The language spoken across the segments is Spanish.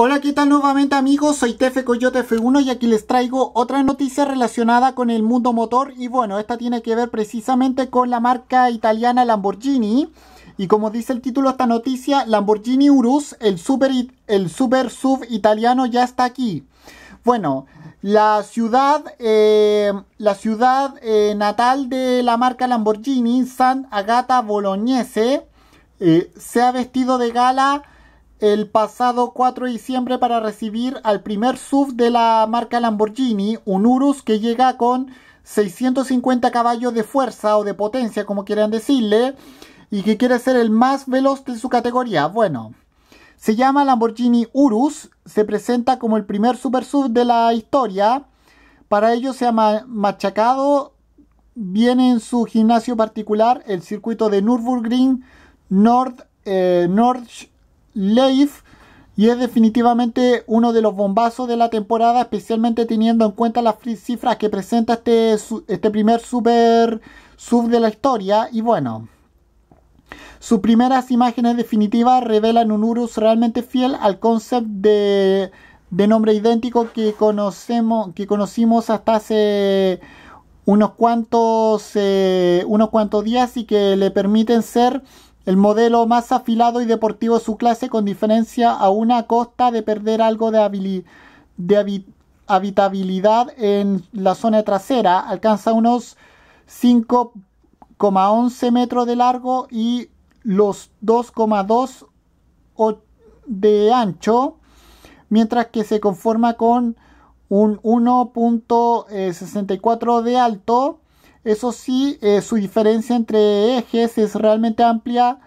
Hola, ¿qué tal nuevamente amigos? Soy Tefe Coyote F1 y aquí les traigo otra noticia relacionada con el mundo motor y bueno, esta tiene que ver precisamente con la marca italiana Lamborghini y como dice el título de esta noticia, Lamborghini Urus, el super, el sub italiano ya está aquí. Bueno, la ciudad, eh, la ciudad eh, natal de la marca Lamborghini, San Agata Bolognese, eh, se ha vestido de gala el pasado 4 de diciembre para recibir al primer SUV de la marca Lamborghini, un Urus que llega con 650 caballos de fuerza o de potencia, como quieran decirle, y que quiere ser el más veloz de su categoría. Bueno, se llama Lamborghini Urus, se presenta como el primer super SUV de la historia. Para ello se ha machacado, viene en su gimnasio particular, el circuito de Nürburgring North eh, Leif y es definitivamente uno de los bombazos de la temporada, especialmente teniendo en cuenta las cifras que presenta este, este primer super sub de la historia. Y bueno, sus primeras imágenes definitivas revelan un Urus realmente fiel al concepto de, nombre idéntico que, conocemos, que conocimos hasta hace unos cuantos, eh, unos cuantos días y que le permiten ser el modelo más afilado y deportivo de su clase con diferencia a una costa de perder algo de, habitabilidad en la zona trasera. Alcanza unos 5,11 metros de largo y los 2,2 de ancho, mientras que se conforma con un 1.64 eh, de alto eso sí, eh, su diferencia entre ejes es realmente amplia,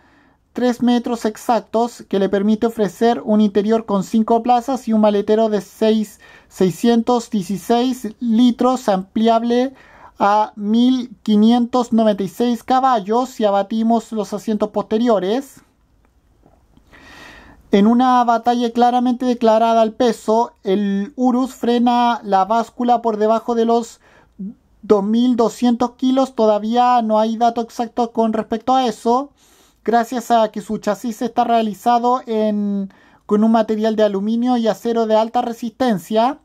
3 metros exactos, que le permite ofrecer un interior con 5 plazas y un maletero de 6, 616 litros ampliable a 1596 caballos si abatimos los asientos posteriores. En una batalla claramente declarada al peso, el Urus frena la báscula por debajo de los 2.200 kilos. Todavía no hay dato exacto con respecto a eso. Gracias a que su chasis está realizado en, con un material de aluminio y acero de alta resistencia.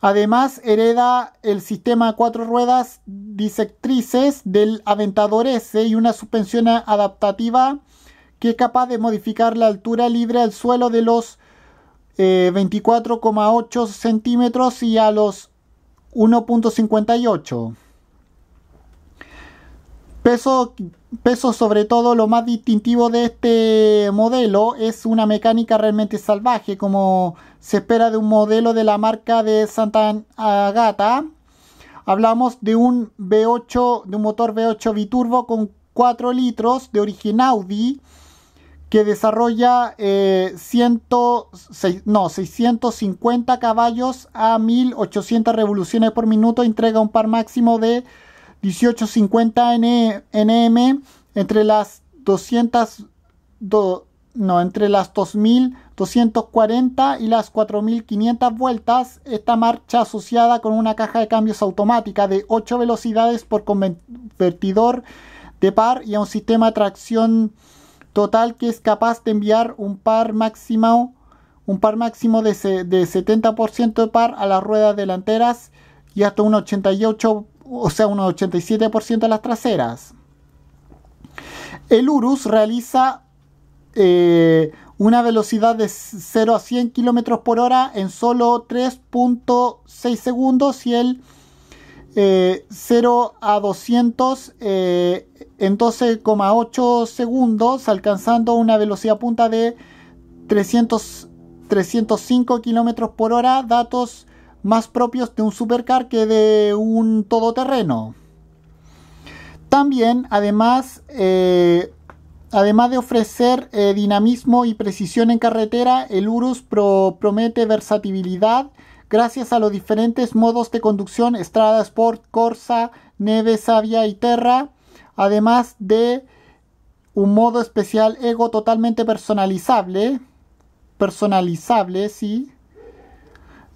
Además, hereda el sistema a cuatro ruedas disectrices del Aventador S y una suspensión adaptativa que es capaz de modificar la altura libre al suelo de los 24,8 eh, centímetros y a los 1.58. Peso, sobre todo lo más distintivo de este modelo es una mecánica realmente salvaje como se espera de un modelo de la marca de Santa Agata. Hablamos de un V8, de un motor V8 biturbo con 4 litros de origen Audi que desarrolla eh, no, 650 caballos a 1800 revoluciones por minuto, entrega un par máximo de 1850 nm entre las 200 no, entre las 2240 y las 4500 vueltas, esta marcha asociada con una caja de cambios automática de 8 velocidades por convertidor de par y a un sistema de tracción total que es capaz de enviar un par máximo, un par máximo de, 70% de par a las ruedas delanteras y hasta un 88, o sea, un 87% a las traseras. El Urus realiza eh, una velocidad de 0 a 100 km por hora en solo 3.6 segundos y el 0 a 200 eh, en 12,8 segundos, alcanzando una velocidad punta de 305 kilómetros por hora, datos más propios de un supercar que de un todoterreno. También, además, eh, además de ofrecer eh, dinamismo y precisión en carretera, el Urus promete versatilidad Gracias a los diferentes modos de conducción Estrada Sport, Corsa, Neve, Sabia y Terra, además de un modo especial Ego totalmente personalizable, personalizable, sí.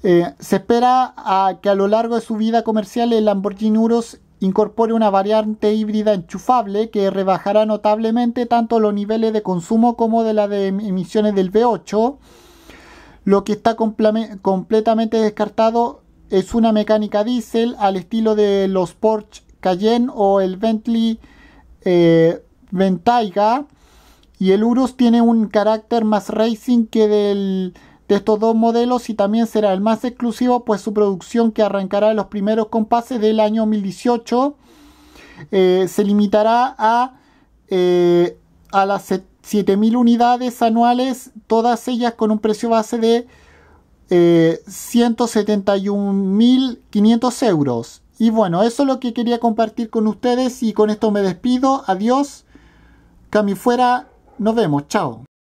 Eh, se espera a que a lo largo de su vida comercial el Lamborghini Urus incorpore una variante híbrida enchufable que rebajará notablemente tanto los niveles de consumo como de la emisiones del V8. Lo que está completamente descartado es una mecánica diésel al estilo de los Porsche Cayenne o el Bentley eh, Ventaiga. Y el Urus tiene un carácter más racing que de estos dos modelos y también será el más exclusivo, pues su producción que arrancará en los primeros compases del año 2018 eh, se limitará a, eh, a las 7.000 unidades anuales, todas ellas con un precio base de 171.500 eh, euros. Y bueno, eso es lo que quería compartir con ustedes y con esto me despido. Adiós. Cami fuera. Nos vemos. Chao.